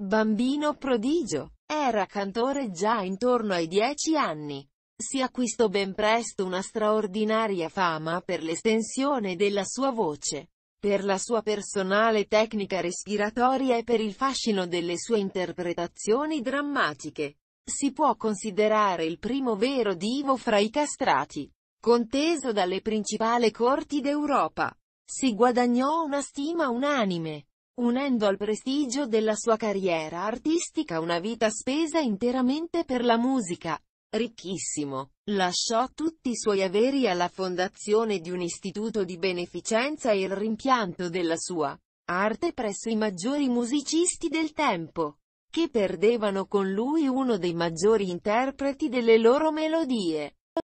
Bambino prodigio. Era cantore già intorno ai dieci anni. Si acquistò ben presto una straordinaria fama per l'estensione della sua voce, per la sua personale tecnica respiratoria e per il fascino delle sue interpretazioni drammatiche. Si può considerare il primo vero divo fra i castrati, conteso dalle principali corti d'Europa. Si guadagnò una stima unanime, unendo al prestigio della sua carriera artistica una vita spesa interamente per la musica. Ricchissimo, lasciò tutti i suoi averi alla fondazione di un istituto di beneficenza e il rimpianto della sua arte presso i maggiori musicisti del tempo, che perdevano con lui uno dei maggiori interpreti delle loro melodie.